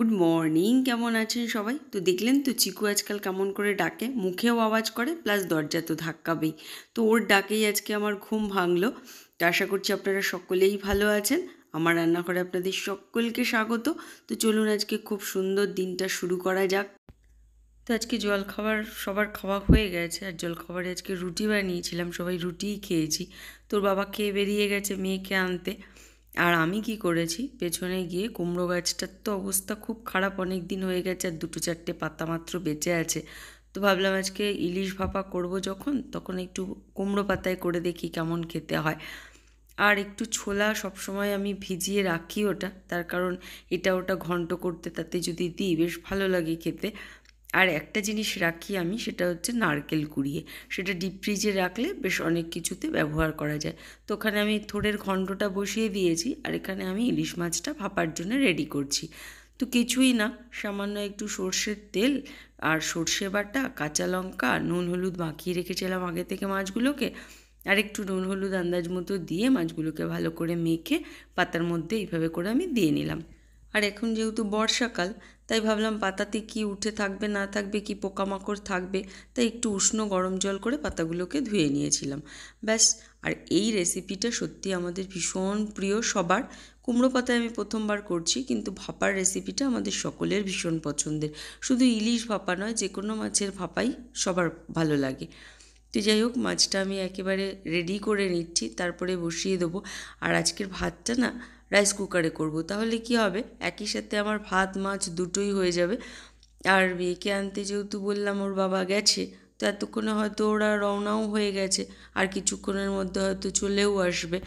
good morning কেমন আছেন সবাই তো দেখলেন তো চিকু আজকাল কেমন করে ডাকে মুখেও আওয়াজ করে প্লাস দরজা তো ধাক্কাবেই তো ওর ডাকেই আজকে আমার ঘুম ভাঙলো তো আশা করছি আপনারা সকলেই ভালো আছেন আমার রান্নাঘরে আপনাদের সকলকে স্বাগত তো চলুন আজকে খুব সুন্দর দিনটা শুরু করা যাক তো আজকে জল খাবার সবার খাওয়া হয়ে গেছে আর জল খাবারে আজকে রুটি বানিয়েছিলাম সবাই রুটিই খেয়েছি তোর বাবা খেয়ে বেরিয়ে গেছে মেয়েকে আনতে আর আমি কি করেছি পেছনে গিয়ে কুমড়ো গাছটার তো অবস্থা খুব খারাপ অনেক দিন হয়ে গেছে আর দুটো চারটে পাতা মাত্র বেঁচে আছে তো ভাবলাম আজকে ইলিশ ভাপা করব যখন তখন একটু কুমড়ো পাতায় করে দেখি কেমন খেতে হয় আর একটু ছোলা সবসময় আমি ভিজিয়ে রাখি ওটা তার কারণ এটা ওটা ঘন্ট করতে তাতে যদি দিই বেশ ভালো লাগে খেতে আর একটা জিনিস রাখি আমি সেটা হচ্ছে নারকেল কুড়িয়ে সেটা ডিপ ফ্রিজে রাখলে বেশ অনেক কিছুতে ব্যবহার করা যায় তো ওখানে আমি থোড়ের খণ্ডটা বসিয়ে দিয়েছি আর এখানে আমি ইলিশ মাছটা ভাপার জন্য রেডি করছি তো কিছুই না সামান্য একটু সর্ষের তেল আর সর্ষে বাটা কাঁচা লঙ্কা নুন হলুদ মাখিয়ে রেখেছিলাম আগে থেকে মাছগুলোকে আর একটু নুন হলুদ আন্দাজ মতো দিয়ে মাছগুলোকে ভালো করে মেখে পাতার মধ্যে এইভাবে করে আমি দিয়ে নিলাম আর এখন যেহেতু বর্ষাকাল তাই ভাবলাম পাতাতে কি উঠে থাকবে না থাকবে কি পোকামাকড় থাকবে তাই একটু উষ্ণ গরম জল করে পাতাগুলোকে ধুয়ে নিয়েছিলাম ব্যাস আর এই রেসিপিটা সত্যি আমাদের ভীষণ প্রিয় সবার কুমড়ো পাতায় আমি প্রথমবার করছি কিন্তু ভাপার রেসিপিটা আমাদের সকলের ভীষণ পছন্দের শুধু ইলিশ ভাপা নয় যে কোনো মাছের ভাপাই সবার ভালো লাগে তো যাই হোক মাছটা আমি একেবারে রেডি করে নিচ্ছি তারপরে বসিয়ে দেবো আর আজকের ভাতটা না রাইস কুকারে করব তাহলে কি হবে একই সাথে আমার ভাত মাছ দুটোই হয়ে যাবে আর মেয়েকে আনতে যেহেতু বললাম ওর বাবা গেছে তো এতক্ষণে হয়তো ওরা রওনাও হয়ে গেছে আর কিছুক্ষণের মধ্যে হয়তো চলেও আসবে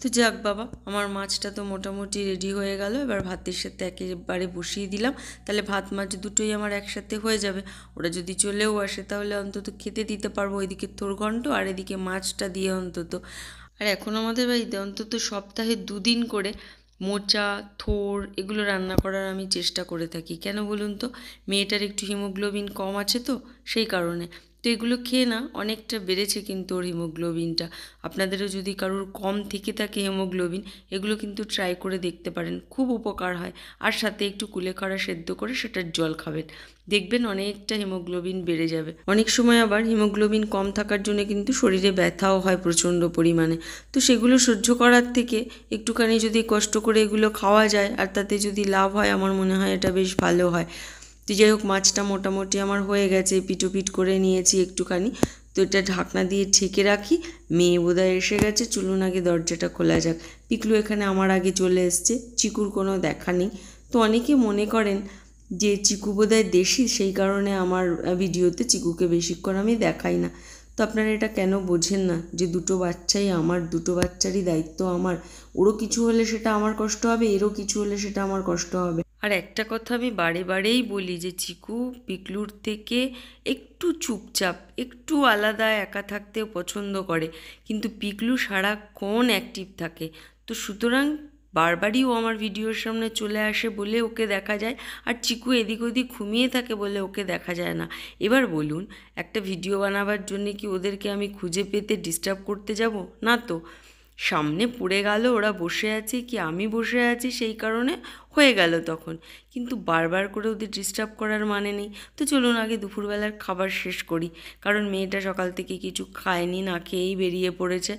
তো যাক বাবা আমার মাছটা তো মোটামুটি রেডি হয়ে গেল এবার ভাতের সাথে একেবারে বসিয়ে দিলাম তাহলে ভাত মাছ দুটোই আমার একসাথে হয়ে যাবে ওরা যদি চলেও আসে তাহলে অন্তত খেতে দিতে পারবো ওইদিকে তোর ঘণ্ট আর এদিকে মাছটা দিয়ে অন্তত আর এখন আমাদের বাড়িতে অন্তত সপ্তাহে দুদিন করে মোচা থোর এগুলো রান্না করার আমি চেষ্টা করে থাকি কেন বলুন তো মেয়েটার একটু হিমোগ্লোবিন কম আছে তো সেই কারণে তো এগুলো খেয়ে না অনেকটা বেড়েছে কিন্তু ওর হিমোগ্লোবিনটা আপনাদেরও যদি কারোর কম থেকে থাকে হিমোগ্লোবিন এগুলো কিন্তু ট্রাই করে দেখতে পারেন খুব উপকার হয় আর সাথে একটু কুলেখাড়া সেদ্ধ করে সেটার জল খাবেন দেখবেন অনেকটা হিমোগ্লোবিন বেড়ে যাবে অনেক সময় আবার হিমোগ্লোবিন কম থাকার জন্য কিন্তু শরীরে ব্যথাও হয় প্রচণ্ড পরিমাণে তো সেগুলো সহ্য করার থেকে একটুখানি যদি কষ্ট করে এগুলো খাওয়া যায় আর তাতে যদি লাভ হয় আমার মনে হয় এটা বেশ ভালো হয় তো যাই হোক মাছটা মোটামুটি আমার হয়ে গেছে পিটোপিট করে নিয়েছি একটুখানি তো এটা ঢাকনা দিয়ে ঠেকে রাখি মেয়ে বোধহয় এসে গেছে চলুন আগে দরজাটা খোলা যাক পিকলু এখানে আমার আগে চলে এসছে চিকুর কোনো দেখা নেই তো অনেকে মনে করেন যে চিকু বোধহয় দেশি সেই কারণে আমার ভিডিওতে চিকুকে বেশিক্ষণ আমি দেখাই না তো আপনারা এটা কেন বোঝেন না যে দুটো বাচ্চাই আমার দুটো বাচ্চারই দায়িত্ব আমার ওরও কিছু হলে সেটা আমার কষ্ট হবে এরও কিছু হলে সেটা আমার কষ্ট হবে আর একটা কথা আমি বারে বারেই বলি যে চিকু পিকলুর থেকে একটু চুপচাপ একটু আলাদা একা থাকতেও পছন্দ করে কিন্তু পিকলু সারাক্ষণ অ্যাক্টিভ থাকে তো সুতরাং বারবারই ও আমার ভিডিওর সামনে চলে আসে বলে ওকে দেখা যায় আর চিকু এদিক ওদিক ঘুমিয়ে থাকে বলে ওকে দেখা যায় না এবার বলুন একটা ভিডিও বানাবার জন্য কি ওদেরকে আমি খুঁজে পেতে ডিস্টার্ব করতে যাব না তো সামনে পড়ে গেল ওরা বসে আছে কি আমি বসে আছি সেই কারণে হয়ে গেল তখন কিন্তু বারবার করে ওদের ডিস্টার্ব করার মানে নেই তো চলুন আগে দুপুরবেলার খাবার শেষ করি কারণ মেয়েটা সকাল থেকে কিছু খায়নি না খেয়েই বেরিয়ে পড়েছে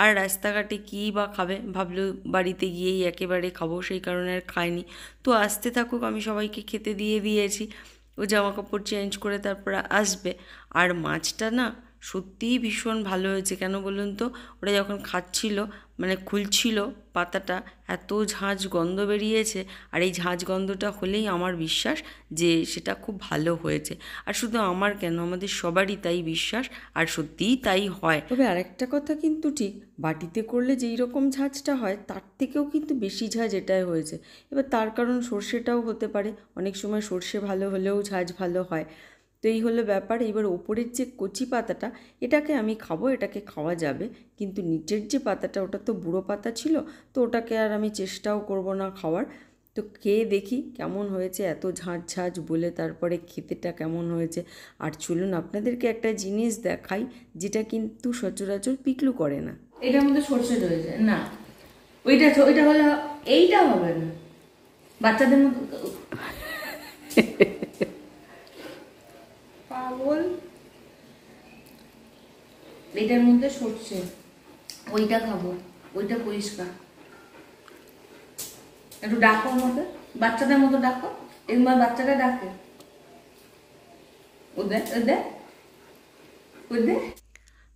আর রাস্তাঘাটে কী বা খাবে ভাবলো বাড়িতে গিয়েই একেবারে খাবো সেই কারণে আর খায়নি তো আসতে থাকুক আমি সবাইকে খেতে দিয়ে দিয়েছি ও জামা কাপড় চেঞ্জ করে তারপরে আসবে আর মাছটা না সত্যিই ভীষণ ভালো হয়েছে কেন বলুন তো ওটা যখন খাচ্ছিল মানে খুলছিল পাতাটা এত ঝাঁঝ গন্ধ বেরিয়েছে আর এই ঝাঁঝ গন্ধটা হলেই আমার বিশ্বাস যে সেটা খুব ভালো হয়েছে আর শুধু আমার কেন আমাদের সবারই তাই বিশ্বাস আর সত্যিই তাই হয় তবে আরেকটা কথা কিন্তু ঠিক বাটিতে করলে যেই রকম ঝাঁঝটা হয় তার থেকেও কিন্তু বেশি ঝাঁঝ এটাই হয়েছে এবার তার কারণ সর্ষেটাও হতে পারে অনেক সময় সর্ষে ভালো হলেও ঝাঁঝ ভালো হয় তো এই হলো ব্যাপার এবার ওপরের যে কচি পাতাটা এটাকে আমি খাবো এটাকে খাওয়া যাবে কিন্তু নিচের যে পাতাটা ওটা তো বুড়ো পাতা ছিল তো ওটাকে আর আমি চেষ্টাও করব না খাওয়ার তো খেয়ে দেখি কেমন হয়েছে এত ঝাঁঝ ঝাঁঝ বলে তারপরে খেতেটা কেমন হয়েছে আর চলুন আপনাদেরকে একটা জিনিস দেখাই যেটা কিন্তু সচরাচর পিকলু করে না এটার মধ্যে সর্ষে রয়েছে না ওইটা ওইটা হলো এইটা হবে না বাচ্চাদের মধ্যে পটল এটার মধ্যে সরছে ওইটা খাবো ওইটা পরিষ্কার একটু ডাকো আমাকে বাচ্চাদের মতো ডাকো এগুলো বাচ্চাটা ডাকে ওদের ওদের ওদের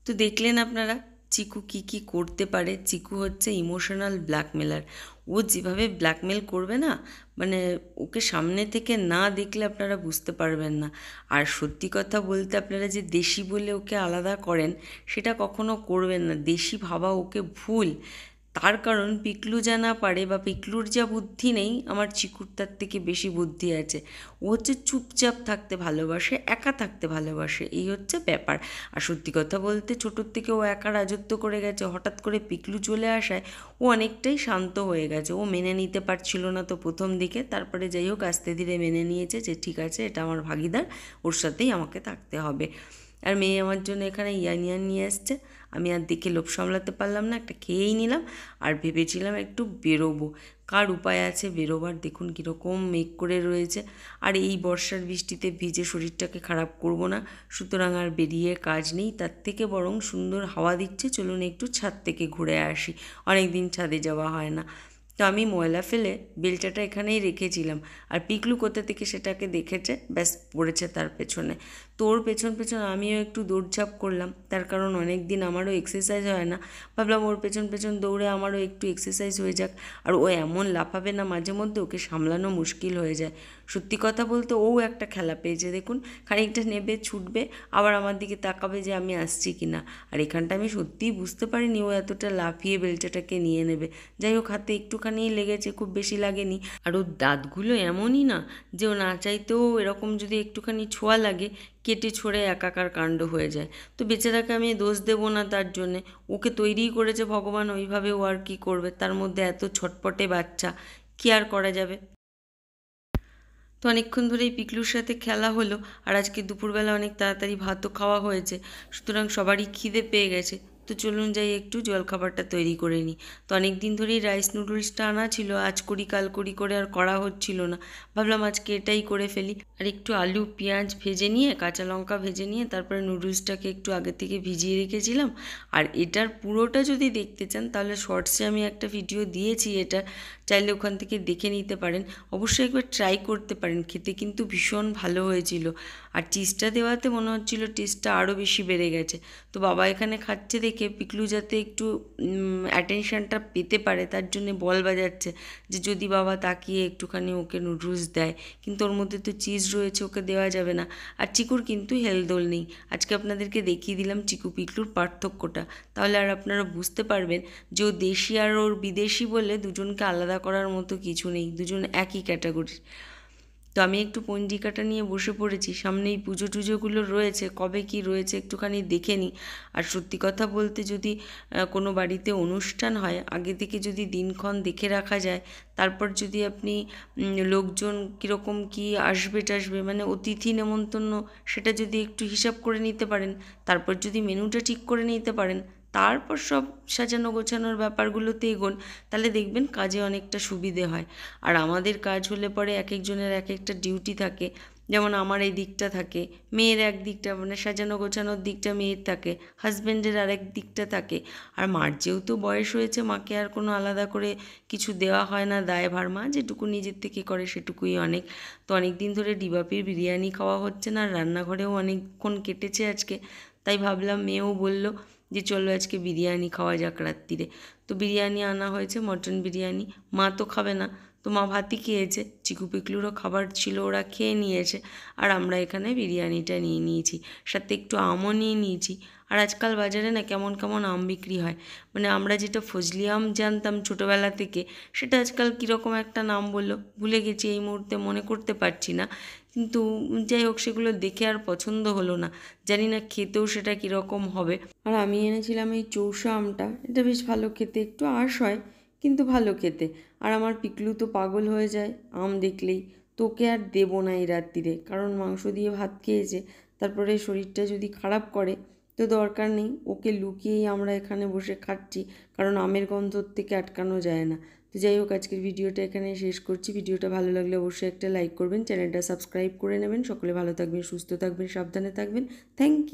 তো দেখলেন আপনারা চিকু কি কি করতে পারে চিকু হচ্ছে ইমোশনাল ব্ল্যাকমেলার ও যেভাবে ব্ল্যাকমেল করবে না মানে ওকে সামনে থেকে না দেখলে আপনারা বুঝতে পারবেন না আর সত্যি কথা বলতে আপনারা যে দেশি বলে ওকে আলাদা করেন সেটা কখনো করবেন না দেশি ভাবা ওকে ভুল তার কারণ পিকলু যা না পারে বা পিকলুর যা বুদ্ধি নেই আমার চিকুর তার থেকে বেশি বুদ্ধি আছে ও হচ্ছে চুপচাপ থাকতে ভালোবাসে একা থাকতে ভালোবাসে এই হচ্ছে ব্যাপার আর সত্যি কথা বলতে ছোটোর থেকে ও একা রাজত্ব করে গেছে হঠাৎ করে পিকলু চলে আসায় ও অনেকটাই শান্ত হয়ে গেছে ও মেনে নিতে পারছিল না তো প্রথম দিকে তারপরে যাই হোক আস্তে ধীরে মেনে নিয়েছে যে ঠিক আছে এটা আমার ভাগিদার ওর সাথেই আমাকে থাকতে হবে আর মেয়ে আমার জন্য এখানে ইয়ানিয়ান নিয়ে এসছে আমি আর দেখে লোভ সামলাতে পারলাম না একটা খেয়েই নিলাম আর ভেবেছিলাম একটু বেরোবো কার উপায় আছে বেরোবার দেখুন কীরকম মেঘ করে রয়েছে আর এই বর্ষার বৃষ্টিতে ভিজে শরীরটাকে খারাপ করব না সুতরাং আর বেরিয়ে কাজ নেই তার থেকে বরং সুন্দর হাওয়া দিচ্ছে চলুন একটু ছাদ থেকে ঘুরে আসি অনেক দিন ছাদে যাওয়া হয় না তো আমি ময়লা ফেলে বেলটাটা এখানেই রেখেছিলাম আর পিকলু কোথা থেকে সেটাকে দেখেছে ব্যাস পড়েছে তার পেছনে তোর পেছন পেছন আমিও একটু দৌড়ঝাঁপ করলাম তার কারণ অনেক দিন আমারও এক্সারসাইজ হয় না ভাবলাম ওর পেছন পেছন দৌড়ে আমারও একটু এক্সারসাইজ হয়ে যাক আর ও এমন লাফাবে না মাঝে মধ্যে ওকে সামলানো মুশকিল হয়ে যায় সত্যি কথা বলতে ও একটা খেলা পেয়েছে দেখুন খানিকটা নেবে ছুটবে আবার আমার দিকে তাকাবে যে আমি আসছি কি না আর এখানটা আমি সত্যিই বুঝতে পারিনি ও এতটা লাফিয়ে বেলচাটাকে নিয়ে নেবে যাই হোক হাতে একটুখানি লেগেছে খুব বেশি লাগেনি আর ওর দাঁতগুলো এমনই না যে ও না চাইতেও এরকম যদি একটুখানি ছোঁয়া লাগে কেটে ছড়ে একাকার কাণ্ড হয়ে যায় তো বেচারাকে আমি দোষ দেব না তার জন্যে ওকে তৈরিই করেছে ভগবান ওইভাবে ও আর কী করবে তার মধ্যে এত ছটপটে বাচ্চা কী আর করা যাবে তো অনেকক্ষণ ধরে এই পিকলুর সাথে খেলা হলো আর আজকে দুপুরবেলা অনেক তাড়াতাড়ি ভাতও খাওয়া হয়েছে সুতরাং সবারই খিদে পেয়ে গেছে তো চলুন যাই একটু জলখাবারটা তৈরি করে নিই তো অনেক দিন ধরেই রাইস নুডলসটা আনা ছিল আজ করি কাল করি করে আর করা হচ্ছিল না ভাবলাম আজকে এটাই করে ফেলি আর একটু আলু পেঁয়াজ ভেজে নিয়ে কাঁচা লঙ্কা ভেজে নিয়ে তারপরে নুডলসটাকে একটু আগে থেকে ভিজিয়ে রেখেছিলাম আর এটার পুরোটা যদি দেখতে চান তাহলে শর্টসে আমি একটা ভিডিও দিয়েছি এটা চাইলে ওখান থেকে দেখে নিতে পারেন অবশ্যই একবার ট্রাই করতে পারেন খেতে কিন্তু ভীষণ ভালো হয়েছিল আর চিজটা দেওয়াতে মনে হচ্ছিল টেস্টটা আরও বেশি বেড়ে গেছে তো বাবা এখানে খাচ্ছে দেখ দেখে পিকলু যাতে একটু অ্যাটেনশানটা পেতে পারে তার জন্য বল বাজাচ্ছে যে যদি বাবা তাকিয়ে একটুখানি ওকে নুডলস দেয় কিন্তু ওর মধ্যে তো চিজ রয়েছে ওকে দেওয়া যাবে না আর চিকুর কিন্তু হেলদোল নেই আজকে আপনাদেরকে দেখিয়ে দিলাম চিকু পিকলুর পার্থক্যটা তাহলে আর আপনারা বুঝতে পারবেন যে ও দেশি আর ওর বিদেশি বলে দুজনকে আলাদা করার মতো কিছু নেই দুজন একই ক্যাটাগরির তো আমি একটু পঞ্জিকাটা নিয়ে বসে পড়েছি সামনে এই পুজো টুজোগুলো রয়েছে কবে কি রয়েছে একটুখানি দেখে নিই আর সত্যি কথা বলতে যদি কোনো বাড়িতে অনুষ্ঠান হয় আগে থেকে যদি দিনক্ষণ দেখে রাখা যায় তারপর যদি আপনি লোকজন কীরকম কি আসবে টাসবে মানে অতিথি নেমন্তন্ন সেটা যদি একটু হিসাব করে নিতে পারেন তারপর যদি মেনুটা ঠিক করে নিতে পারেন তারপর সব সাজানো গোছানোর ব্যাপারগুলোতে এগোন তাহলে দেখবেন কাজে অনেকটা সুবিধে হয় আর আমাদের কাজ হলে পরে এক একজনের এক একটা ডিউটি থাকে যেমন আমার এই দিকটা থাকে মেয়ের এক দিকটা মানে সাজানো গোছানোর দিকটা মেয়ের থাকে হাজব্যান্ডের আরেক দিকটা থাকে আর মার যেহেতু বয়স হয়েছে মাকে আর কোনো আলাদা করে কিছু দেওয়া হয় না দায়ভার মা যেটুকু নিজের থেকে করে সেটুকুই অনেক তো অনেক দিন ধরে ডিবাপির বিরিয়ানি খাওয়া হচ্ছে না আর রান্নাঘরেও অনেকক্ষণ কেটেছে আজকে তাই ভাবলাম মেয়েও বলল যে চলো আজকে বিরিয়ানি খাওয়া যাক রাত্রিরে তো বিরিয়ানি আনা হয়েছে মটন বিরিয়ানি মা তো খাবে না তো মা ভাতই খেয়েছে চিকু পিকলুরও খাবার ছিল ওরা খেয়ে নিয়েছে আর আমরা এখানে বিরিয়ানিটা নিয়ে নিয়েছি সাথে একটু আমও নিয়ে নিয়েছি আর আজকাল বাজারে না কেমন কেমন আম বিক্রি হয় মানে আমরা যেটা ফজলি আম জানতাম ছোটোবেলা থেকে সেটা আজকাল কীরকম একটা নাম বললো ভুলে গেছি এই মুহূর্তে মনে করতে পারছি না কিন্তু যাই হোক সেগুলো দেখে আর পছন্দ হলো না জানি না খেতেও সেটা কীরকম হবে আর আমি এনেছিলাম এই চৌষা আমটা এটা বেশ ভালো খেতে একটু আশ হয় কিন্তু ভালো খেতে আর আমার পিকলু তো পাগল হয়ে যায় আম দেখলেই তোকে আর দেবো না এই রাত্রিরে কারণ মাংস দিয়ে ভাত খেয়েছে তারপরে শরীরটা যদি খারাপ করে তো দরকার নেই ওকে লুকিয়েই আমরা এখানে বসে খাচ্ছি কারণ আমের গন্ধর থেকে আটকানো যায় না তো যাই হোক আজকের ভিডিওটা এখানে শেষ করছি ভিডিওটা ভালো লাগলে অবশ্যই একটা লাইক করবেন চ্যানেলটা সাবস্ক্রাইব করে নেবেন সকলে ভালো থাকবেন সুস্থ থাকবেন সাবধানে থাকবেন থ্যাংক ইউ